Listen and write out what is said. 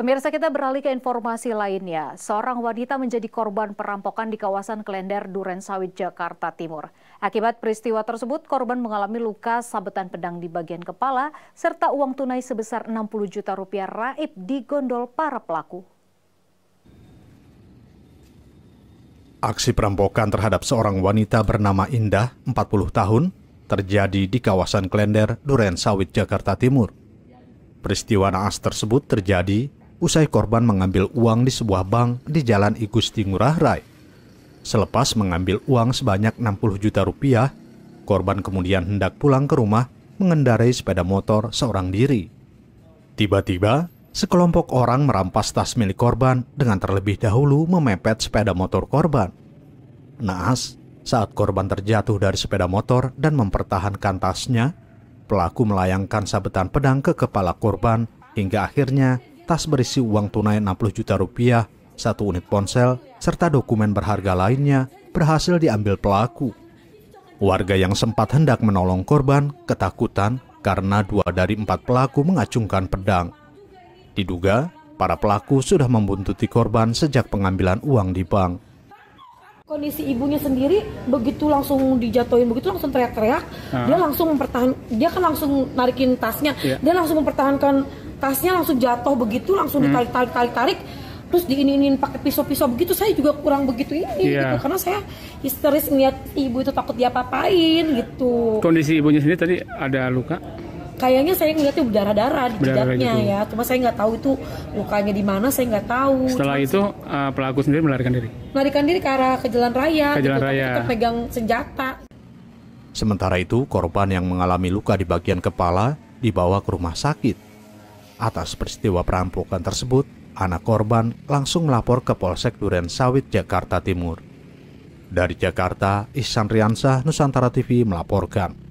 Pemirsa kita beralih ke informasi lainnya. Seorang wanita menjadi korban perampokan di kawasan Klender, Durensawit, Jakarta Timur. Akibat peristiwa tersebut, korban mengalami luka sabetan pedang di bagian kepala, serta uang tunai sebesar 60 juta rupiah raib di gondol para pelaku. Aksi perampokan terhadap seorang wanita bernama Indah, 40 tahun, terjadi di kawasan Klender, Durensawit, Jakarta Timur. Peristiwa naas tersebut terjadi usai korban mengambil uang di sebuah bank di Jalan Igusti Ngurah Rai. Selepas mengambil uang sebanyak 60 juta rupiah, korban kemudian hendak pulang ke rumah mengendarai sepeda motor seorang diri. Tiba-tiba, sekelompok orang merampas tas milik korban dengan terlebih dahulu memepet sepeda motor korban. Naas, saat korban terjatuh dari sepeda motor dan mempertahankan tasnya, pelaku melayangkan sabetan pedang ke kepala korban hingga akhirnya tas berisi uang tunai 60 juta rupiah, satu unit ponsel, serta dokumen berharga lainnya berhasil diambil pelaku. Warga yang sempat hendak menolong korban ketakutan karena dua dari empat pelaku mengacungkan pedang. Diduga, para pelaku sudah membuntuti korban sejak pengambilan uang di bank. Kondisi ibunya sendiri begitu langsung dijatuhin, begitu langsung teriak-teriak, dia ah. langsung mempertahan, dia kan langsung narikin tasnya, yeah. dia langsung mempertahankan tasnya langsung jatuh begitu langsung hmm. ditarik tarik tarik tarik terus diininin pakai pisau-pisau begitu saya juga kurang begitu ini yeah. gitu iya. karena saya histeris ngeliat ibu itu takut dia papain gitu kondisi ibunya sendiri tadi ada luka kayaknya saya ngeliatnya berdarah-darah di berdarah gitu. ya cuma saya nggak tahu itu lukanya di mana saya nggak tahu setelah cuma itu saya... Uh, pelaku sendiri melarikan diri melarikan diri ke arah ke jalan raya ke jalan gitu, raya pegang senjata sementara itu korban yang mengalami luka di bagian kepala dibawa ke rumah sakit Atas peristiwa perampokan tersebut, anak korban langsung melapor ke Polsek Duren Sawit, Jakarta Timur. Dari Jakarta, Ihsan Riansah, Nusantara TV melaporkan.